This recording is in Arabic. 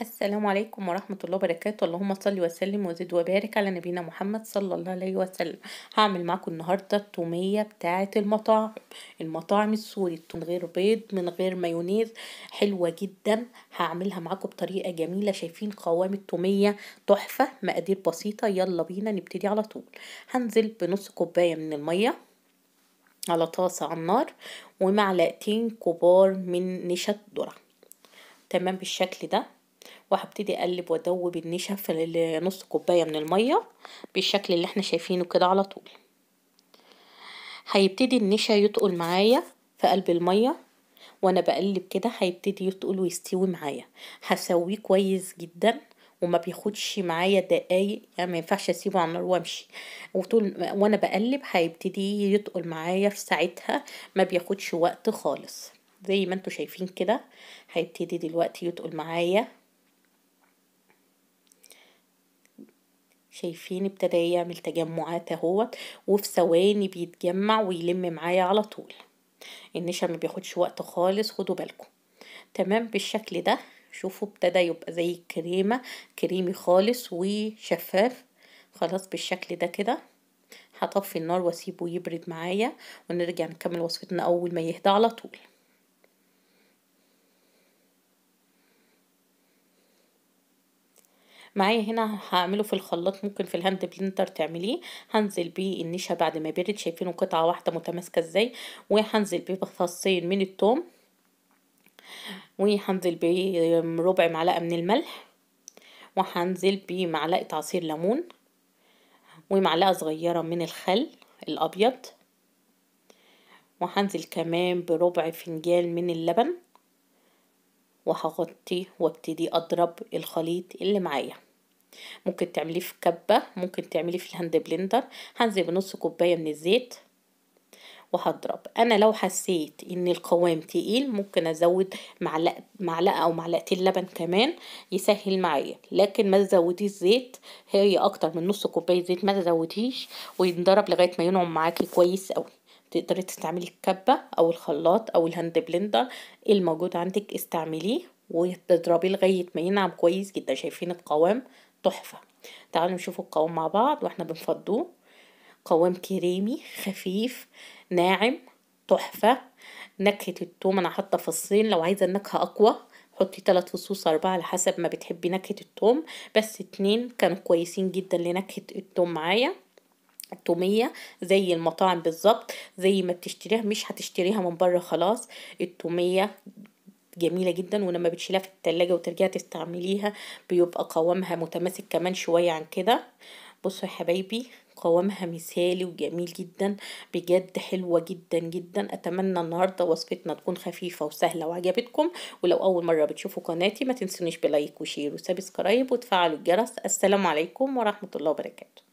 السلام عليكم ورحمة الله وبركاته اللهم صل وسلم وزد وبارك على نبينا محمد صلى الله عليه وسلم هعمل معكم النهاردة التومية بتاعة المطاعم المطاعم السوري من غير بيض من غير مايونيز حلوة جدا هعملها معكم بطريقة جميلة شايفين قوام التومية تحفة مقادير بسيطة يلا بينا نبتدي على طول هنزل بنص كوباية من المية على طاسة على النار ومعلقتين كبار من نشا الذرة تمام بالشكل ده وهبتدي اقلب وادوب في نص كوبايه من الميه بالشكل اللي احنا شايفينه كده على طول هيبتدي النشا يتقل معايا في قلب الميه وانا بقلب كده هيبتدي يتقل ويستوي معايا هسويه كويس جدا وما بياخدش معايا دقايق يعني ما ينفعش اسيبه على النار وامشي وطول وانا بقلب هيبتدي يتقل معايا في ساعتها ما بياخدش وقت خالص زي ما انتوا شايفين كده هيبتدي دلوقتي يتقل معايا شايفين ابتدى يعمل تجمعات اهوت وفي ثواني بيتجمع ويلم معايا على طول النشا ما بياخدش وقت خالص خدوا بالكم تمام بالشكل ده شوفوا ابتدى يبقى زي الكريمه كريمي خالص وشفاف خلاص بالشكل ده كده هطفي النار واسيبه يبرد معايا ونرجع نكمل وصفتنا اول ما يهدى على طول معايا هنا هعمله في الخلاط ممكن في الهاند بلندر تعمليه هنزل بيه النشا بعد ما برد شايفينه قطعه واحده متماسكه ازاي وهنزل بيه بفصين من الثوم وهنزل بيه ربع معلقه من الملح وهنزل بيه معلقه عصير ليمون ومعلقه صغيره من الخل الابيض وهنزل كمان بربع فنجان من اللبن وهغطيه وابتدي اضرب الخليط اللي معايا ممكن تعمليه في كبة ممكن تعمليه في الهاند بلندر هنزل بنص كوباية من الزيت وهضرب انا لو حسيت ان القوام تقيل ممكن ازود معلقه معلقه او معلقتين لبن كمان يسهل معايا لكن ما تزوديش زيت هي اكتر من نص كوبايه زيت ما تزوديش وينضرب لغايه ما ينعم معاكي كويس قوي تقدري تستعملي الكبه او الخلاط او الهاند بلندر الموجود عندك استعمليه وتضربيه لغايه ما ينعم كويس جدا شايفين القوام تحفة تعالوا نشوف القوام مع بعض واحنا بنفضوه قوام كريمي خفيف ناعم تحفة نكهة التوم أنا حاطة فصين لو عايزة النكهة أقوى حطي ثلاث فصوص أربعة على حسب ما بتحبي نكهة التوم بس اتنين كانوا كويسين جدا لنكهة التوم معايا التومية زي المطاعم بالظبط زي ما بتشتريها مش هتشتريها من بره خلاص التومية جميلة جدا ولما بتشيلها في التلاجة وترجعي تستعمليها بيبقى قوامها متماسك كمان شوية عن كده بصوا يا حبايبي قوامها مثالي وجميل جدا بجد حلوة جدا جدا اتمنى النهاردة وصفتنا تكون خفيفة وسهلة وعجبتكم ولو اول مرة بتشوفوا قناتي ما تنسونيش بلايك وشير وسبسكرايب وتفعلوا الجرس السلام عليكم ورحمة الله وبركاته